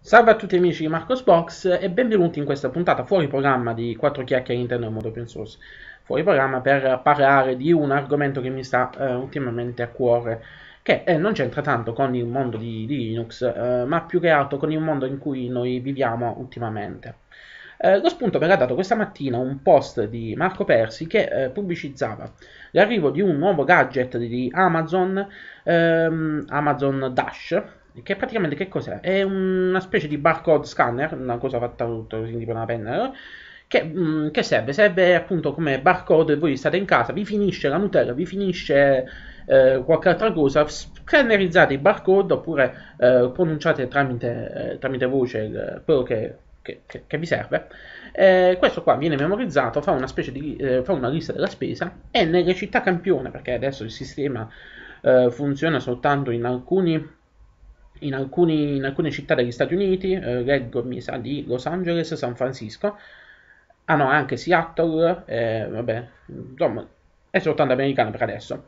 Salve a tutti amici di Marcosbox e benvenuti in questa puntata fuori programma di 4 chiacchiere Nintendo in modo open source. Fuori programma per parlare di un argomento che mi sta eh, ultimamente a cuore, che eh, non c'entra tanto con il mondo di, di Linux, eh, ma più che altro con il mondo in cui noi viviamo ultimamente. Eh, lo spunto me l'ha dato questa mattina un post di Marco Persi che eh, pubblicizzava l'arrivo di un nuovo gadget di Amazon, ehm, Amazon Dash, che praticamente che cos'è? È una specie di barcode scanner, una cosa fatta tutto così tipo una penna. Che, mh, mm, che, serve? Serve appunto come barcode, voi state in casa, vi finisce la Nutella, vi finisce eh, qualche altra cosa, scannerizzate i barcode oppure eh, pronunciate tramite, eh, tramite voce eh, quello che che, che, che, vi serve. Eh, questo qua viene memorizzato, fa una, specie di, eh, fa una lista della spesa e nelle città campione, perché adesso il sistema eh, funziona soltanto in alcuni in, alcuni, in, alcune città degli Stati Uniti, eh, leggo mi sa di Los Angeles, San Francisco, ah no, anche Seattle, eh, vabbè, insomma, è soltanto americana per adesso,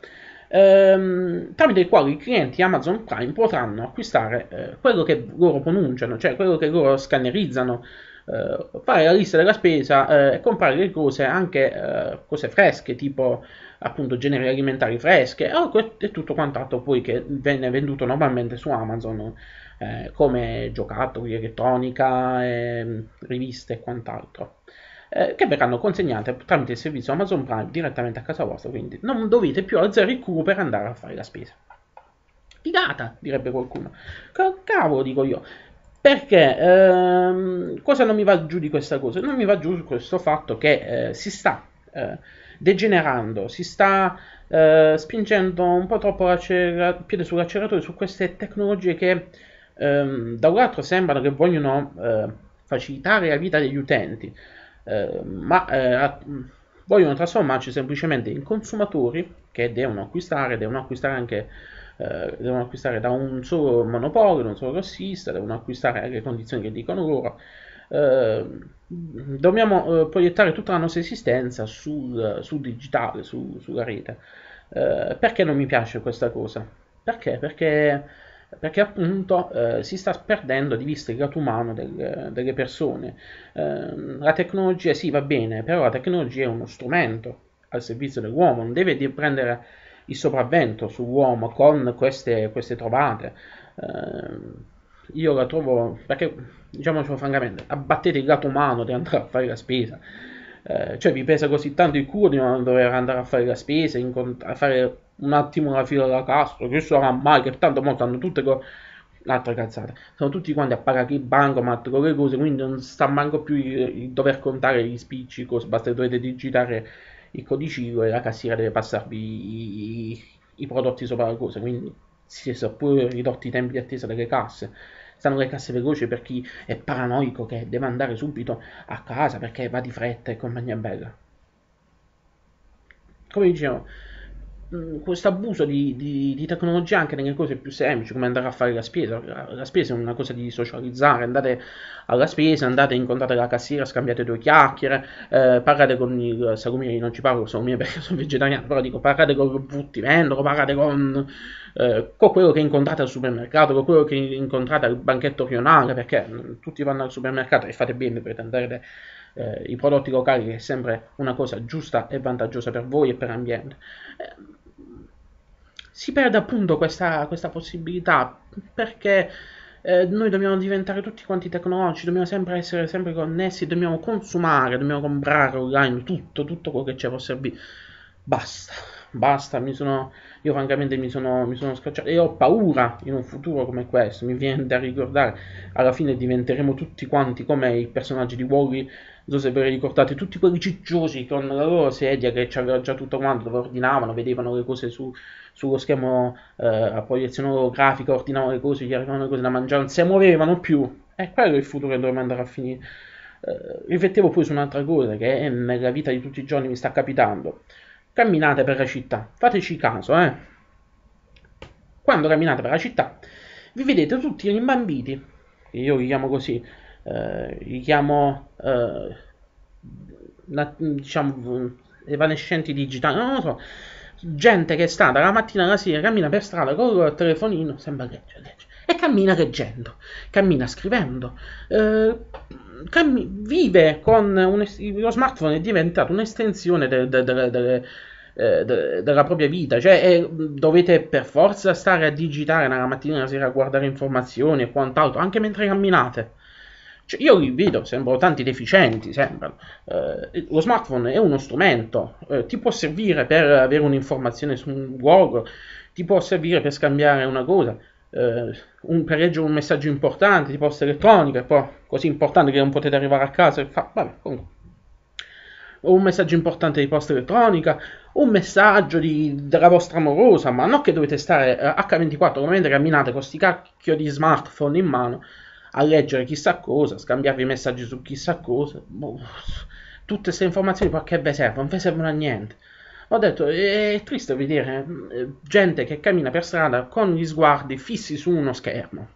ehm, tramite i quali i clienti Amazon Prime potranno acquistare eh, quello che loro pronunciano, cioè quello che loro scannerizzano eh, fare la lista della spesa eh, e comprare le cose anche eh, cose fresche, tipo appunto generi alimentari fresche e tutto quant'altro poi che viene venduto normalmente su Amazon eh, come giocattoli, elettronica, eh, riviste e quant'altro che verranno consegnate tramite il servizio Amazon Prime direttamente a casa vostra quindi non dovete più alzare il culo per andare a fare la spesa figata direbbe qualcuno cavolo dico io perché ehm, cosa non mi va giù di questa cosa? Non mi va giù questo fatto che eh, si sta eh, degenerando, si sta eh, spingendo un po' troppo il piede sull'acceleratore su queste tecnologie che ehm, da un lato sembrano che vogliono eh, facilitare la vita degli utenti, eh, ma eh, vogliono trasformarci semplicemente in consumatori che devono acquistare, devono acquistare anche eh, devono acquistare da un solo monopolio, da un solo grossista, devono acquistare alle condizioni che dicono loro. Eh, dobbiamo eh, proiettare tutta la nostra esistenza sul, sul digitale, su, sulla rete. Eh, perché non mi piace questa cosa? Perché? Perché perché appunto eh, si sta perdendo di vista il lato umano del, delle persone. Eh, la tecnologia sì va bene, però la tecnologia è uno strumento al servizio dell'uomo, non deve prendere il sopravvento sull'uomo con queste, queste trovate. Eh, io la trovo perché, diciamocelo francamente, abbattete il lato umano di andare a fare la spesa. Eh, cioè vi pesa così tanto il culo di non dover andare a fare la spesa, incont- a fare un attimo la fila da Castro, che sarà mai, che tanto molto hanno tutte co- altre cazzate, sono tutti quanti a pagare il bancomat con le cose, quindi non sta manco più il, il dover contare gli spicci, basta che dovete digitare il codicino e la cassiera deve passarvi i, i, i prodotti sopra la cosa, quindi si sono pure ridotti i tempi di attesa delle casse. Stanno le casse veloci per chi è paranoico che deve andare subito a casa perché va di fretta e compagnia bella. Come dicevo, Mm, questo abuso di, di, di, tecnologia anche nelle cose più semplici, come andare a fare la spesa. La spesa è una cosa di socializzare, andate alla spesa, andate, incontrate la cassiera, scambiate due chiacchiere, eh, parlate con il salumiere, non ci parlo salumiere perché sono vegetariano, però dico parlate con il buttivendolo, parlate con, eh, con, quello che incontrate al supermercato, con quello che incontrate al banchetto rionale, perché mm, tutti vanno al supermercato e fate bene per andate... Eh, i prodotti locali che è sempre una cosa giusta e vantaggiosa per voi e per l'ambiente. Eh, si perde appunto questa, questa possibilità perché eh, noi dobbiamo diventare tutti quanti tecnologici, dobbiamo sempre essere sempre connessi, dobbiamo consumare, dobbiamo comprare online tutto, tutto quello che c'è possibile. Basta basta, mi sono, io francamente mi sono, mi sono scacciato e ho paura in un futuro come questo, mi viene da ricordare, alla fine diventeremo tutti quanti come i personaggi di Wally, non so se ve li ricordate, tutti quelli cicciosi con la loro sedia che c'aveva già tutto quanto, dove ordinavano, vedevano le cose su, sullo schermo eh, a proiezione olografica, ordinavano le cose, gli arrivavano le cose da mangiare, non si muovevano più, è quello il futuro che dovremmo andare a finire. Eh, riflettevo poi su un'altra cosa che nella vita di tutti i giorni mi sta capitando camminate per la città, fateci caso, eh. Quando camminate per la città, vi vedete tutti rimbambiti, io li chiamo così, eh, li chiamo, eh, na, diciamo, evanescenti digitali, non lo so, gente che sta dalla mattina alla sera, cammina per strada con il telefonino, sembra leggere, legge, e cammina leggendo, cammina scrivendo, eh, cammi- vive con un, lo smartphone è diventato un'estensione delle, delle, delle, eh, della propria vita, cioè eh, dovete per forza stare a digitare la mattina e la sera a guardare informazioni e quant'altro, anche mentre camminate. Cioè, io li vedo, sembrano tanti deficienti, sembrano. Eh, lo smartphone è uno strumento, eh, ti può servire per avere un'informazione su un luogo, ti può servire per scambiare una cosa, eh, un, per leggere un messaggio importante di posta elettronica, poi così importante che non potete arrivare a casa e fa, vabbè, comunque o un messaggio importante di posta elettronica, un messaggio di, della vostra amorosa, ma non che dovete stare H24 eh, mentre camminate con questi cacchio di smartphone in mano a leggere chissà cosa, scambiarvi messaggi su chissà cosa. Boh, tutte queste informazioni perché vi servono? Non vi servono a niente. Ho detto, eh, è triste vedere eh, gente che cammina per strada con gli sguardi fissi su uno schermo.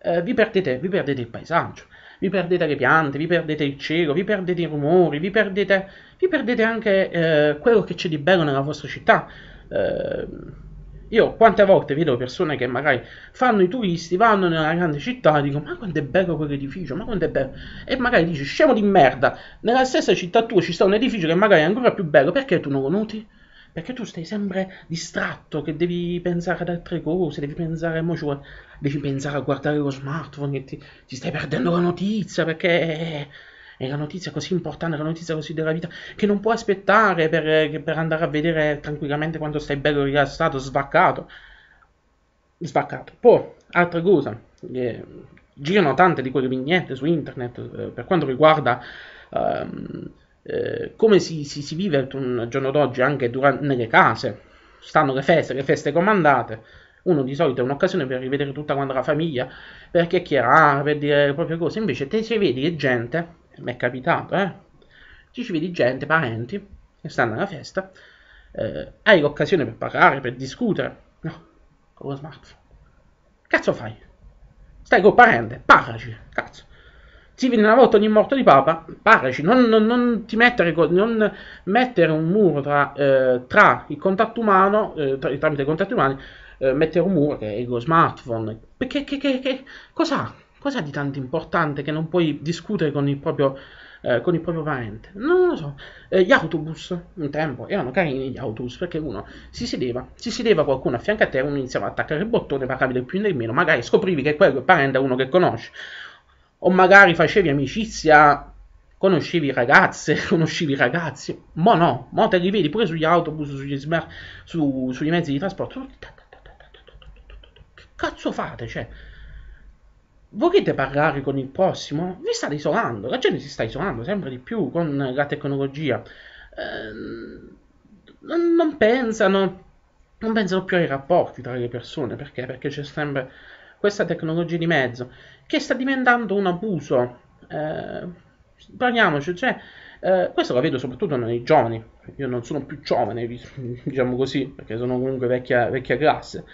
Eh, vi perdete, vi perdete il paesaggio vi perdete le piante, vi perdete il cielo, vi perdete i rumori, vi perdete, vi perdete anche eh, quello che c'è di bello nella vostra città. Eh, io quante volte vedo persone che magari fanno i turisti, vanno nella grande città e dicono ma quanto è bello quell'edificio, ma quanto è bello. E magari dici scemo di merda, nella stessa città tua ci sta un edificio che magari è ancora più bello, perché tu non lo noti? perché tu stai sempre distratto, che devi pensare ad altre cose, devi pensare a motion, devi pensare a guardare lo smartphone, ti, ti stai perdendo la notizia perché è la notizia così importante, la notizia così della vita, che non puoi aspettare per, per andare a vedere tranquillamente quando stai bello rilassato, svaccato. Svaccato. Poi, altra cosa, eh, girano tante di quelle vignette su internet eh, per quanto riguarda ehm, eh, come si, si, si vive un giorno d'oggi anche durante, nelle case, stanno le feste, le feste comandate, uno di solito è un'occasione per rivedere tutta quanta la famiglia, per chiacchierare, per dire le proprie cose, invece te ci vedi gente, mi è capitato, eh, ci ci vedi gente, parenti, che stanno alla festa, eh, hai l'occasione per parlare, per discutere, no, con lo smartphone. Cazzo fai? Stai col parente, parlaci, cazzo. Stevie una volta ogni morto di papa, parlaci, non, non, non ti mettere, non mettere un muro tra, eh, tra il contatto umano, eh, tra, tramite i contatti umani, eh, mettere un muro che è lo smartphone, perché che, che, che cosa, cosa di tanto importante che non puoi discutere con il proprio... Eh, con il proprio parente. Non lo so. Eh, gli autobus, un tempo, erano carini gli autobus perché uno si sedeva, si sedeva qualcuno a fianco a te, uno iniziava ad attaccare il bottone, parlavi più e meno, magari scoprivi che quello è parente è uno che conosci o magari facevi amicizia, conoscevi ragazze, conoscevi ragazzi, mo no, mo te li vedi pure sugli autobus, sugli smart, su, sugli mezzi di trasporto, che cazzo fate, cioè, volete parlare con il prossimo? Vi state isolando, la gente si sta isolando sempre di più con la tecnologia, eh, non pensano, non pensano più ai rapporti tra le persone, perché? Perché c'è sempre questa tecnologia di mezzo, che sta diventando un abuso. Eh, parliamoci, cioè, eh, questo lo vedo soprattutto nei giovani, io non sono più giovane, diciamo così, perché sono comunque vecchia, vecchia classe,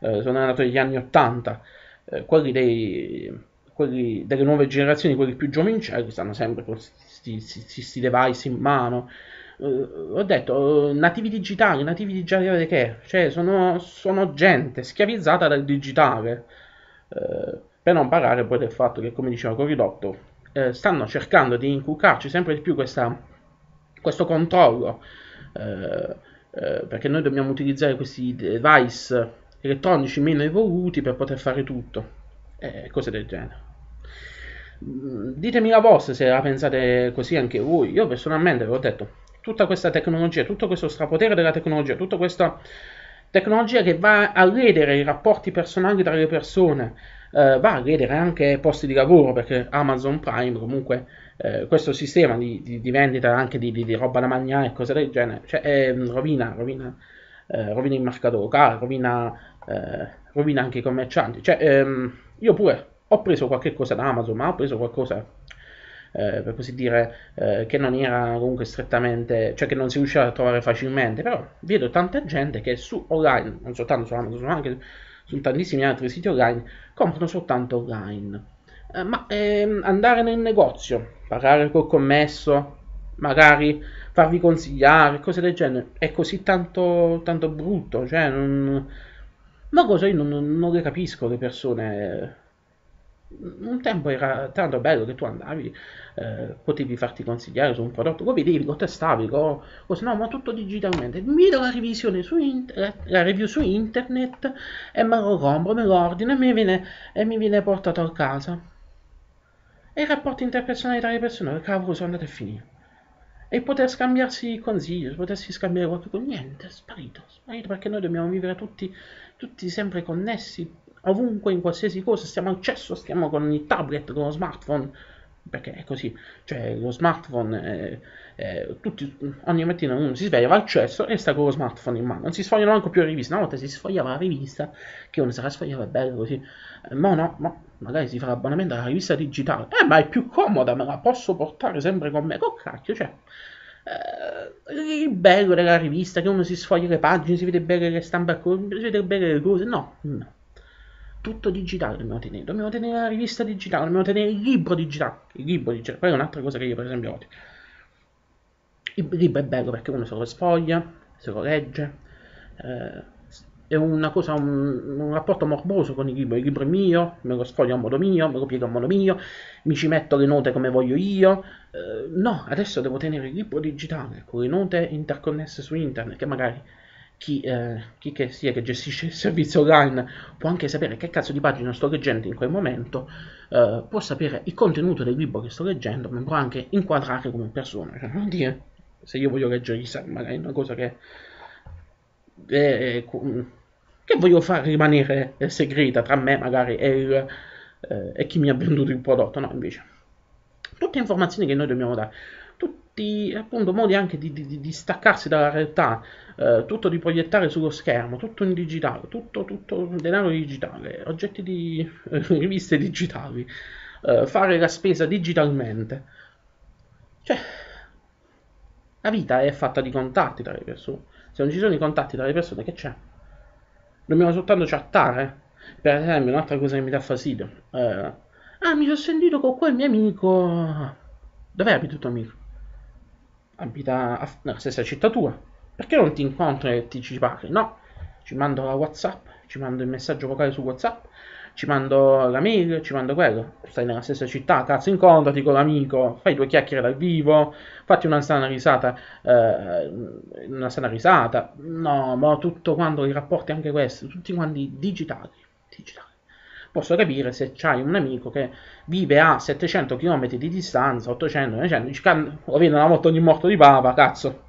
eh, sono nato negli anni 80, eh, quelli, dei, quelli delle nuove generazioni, quelli più giovancelli, stanno sempre con questi device in mano, Uh, ho detto, eh, nativi digitali, nativi digitali che? Cioè, sono, sono gente schiavizzata dal digitale. Eh, per non parlare poi del fatto che, come diceva Coridotto, eh, stanno cercando di inculcarci sempre di più questa, questo controllo, eh, eh, perché noi dobbiamo utilizzare questi device elettronici meno evoluti per poter fare tutto, e cose del genere mm, ditemi la vostra se la pensate così anche voi. Io personalmente vi ho detto, tutta questa tecnologia, tutto questo strapotere della tecnologia, tutta questa tecnologia che va a ledere i rapporti personali tra le persone, eh, va a ledere anche posti di lavoro, perché Amazon Prime comunque eh, questo sistema di, di, di, vendita anche di, di roba da mangiare e cose del genere cioè, eh, rovina, rovina, eh, rovina, il mercato locale, rovina, eh, rovina anche i commercianti. Cioè, ehm, io pure ho preso qualche cosa da Amazon, ma ho preso qualcosa eh, per così dire, eh, che non era comunque strettamente, cioè che non si riusciva a trovare facilmente, però vedo tanta gente che su online, non soltanto su Amazon, ma anche su tantissimi altri siti online, comprano soltanto online. Eh, ma ehm, andare nel negozio, parlare col commesso, magari farvi consigliare, cose del genere, è così tanto, tanto brutto, cioè non... Ma cosa io non, non le capisco le persone un tempo era tanto bello che tu andavi, eh, potevi farti consigliare su un prodotto, lo vedevi, lo testavi, lo, lo no, ma tutto digitalmente. Vedo la, revisione su internet, la review su internet e me lo compro, me lo ordino e mi viene, e mi viene portato a casa. E i rapporti interpersonali tra le persone, cavolo, sono andati a finire. E poter scambiarsi consigli, potersi scambiare qualcosa, niente, è sparito, è sparito perché noi dobbiamo vivere tutti, tutti sempre connessi, ovunque, in qualsiasi cosa, stiamo al cesso, stiamo con il tablet, con lo smartphone, perché è così, cioè lo smartphone, è, eh, è, eh, tutti, ogni mattina uno si sveglia, va al cesso e sta con lo smartphone in mano, non si sfogliano neanche più le riviste, una volta si sfogliava la rivista, che uno se la sfogliava bello così, eh, ma no, ma magari si fa l'abbonamento alla rivista digitale, eh ma è più comoda, me la posso portare sempre con me, con cacchio, cioè... Eh, il bello della rivista che uno si sfoglia le pagine, si vede bene le stampe, si vede bene le cose, no, no, tutto digitale dobbiamo tenere, dobbiamo tenere la rivista digitale, dobbiamo tenere il libro digitale, il libro digitale, poi è un'altra cosa che io per esempio odio. Il libro è bello perché uno se lo sfoglia, se lo legge, eh, è una cosa, un, un, rapporto morboso con il libro, il libro è mio, me lo sfoglio a modo mio, me lo piego a modo mio, mi ci metto le note come voglio io, eh, no, adesso devo tenere il libro digitale con le note interconnesse su internet che magari chi, eh, chi, che sia che gestisce il servizio online può anche sapere che cazzo di pagina sto leggendo in quel momento, eh, può sapere il contenuto del libro che sto leggendo, ma può anche inquadrare come persona, cioè non dire se io voglio leggere Isaac, magari è una cosa che, eh, che voglio far rimanere eh, segreta tra me magari e, il, eh, e chi mi ha venduto il prodotto, no, invece. Tutte informazioni che noi dobbiamo dare tutti appunto modi anche di, di, di staccarsi dalla realtà, eh, tutto di proiettare sullo schermo, tutto in digitale, tutto, tutto denaro digitale, oggetti di eh, riviste digitali, eh, fare la spesa digitalmente. Cioè, la vita è fatta di contatti tra le persone. Se non ci sono i contatti tra le persone, che c'è? Dobbiamo soltanto chattare. Per esempio, un'altra cosa che mi dà fastidio. Eh, ah, mi sono sentito con quel mio amico. Dov'è abita tuo amico? abita nella stessa città tua, perché non ti incontri e ti ci parli? No, ci mando la WhatsApp, ci mando il messaggio vocale su WhatsApp, ci mando la mail, ci mando quello. Stai nella stessa città, cazzo, incontrati con l'amico, fai due chiacchiere dal vivo, fatti una sana risata, eh, una sana risata. No, ma tutto quanto i rapporti, anche questi, tutti quanti digitali. digitali posso capire se hai un amico che vive a 700 km di distanza, 800, 900, dici, lo vedo una volta ogni morto di papa, cazzo.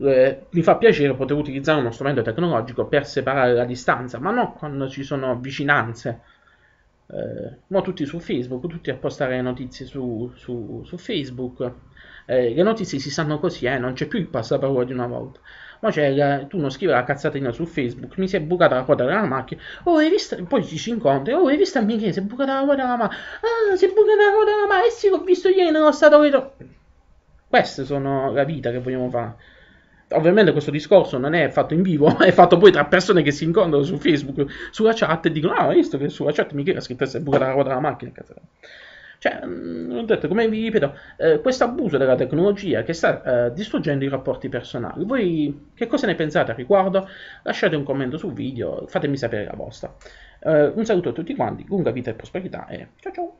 Eh, mi fa piacere poter utilizzare uno strumento tecnologico per separare la distanza, ma non quando ci sono vicinanze. Eh, no, tutti su Facebook, tutti a postare notizie su, su, su Facebook. Eh, le notizie si sanno così, eh, non c'è più il passaparola di una volta ma c'è eh, tu non scrivi la cazzatina su Facebook, mi si è bucata la quota della macchina, oh, hai visto, poi ci si incontri, oh, hai visto a Michele, si è bucata la quota della macchina, ah, si è bucata la quota della macchina, eh sì, l'ho visto ieri non nello stato vetro. Queste sono la vita che vogliamo fare. Ovviamente questo discorso non è fatto in vivo, è fatto poi tra persone che si incontrano su Facebook, sulla chat e dicono, ah, hai visto che sulla chat Michele ha scritto si è bucata la quota della macchina, cazzatina. Cioè, mh, mm, ho detto, come vi ripeto, eh, questo abuso della tecnologia che sta eh, distruggendo i rapporti personali. Voi che cosa ne pensate al riguardo? Lasciate un commento sul video, fatemi sapere la vostra. Eh, un saluto a tutti quanti, lunga vita e prosperità e ciao ciao!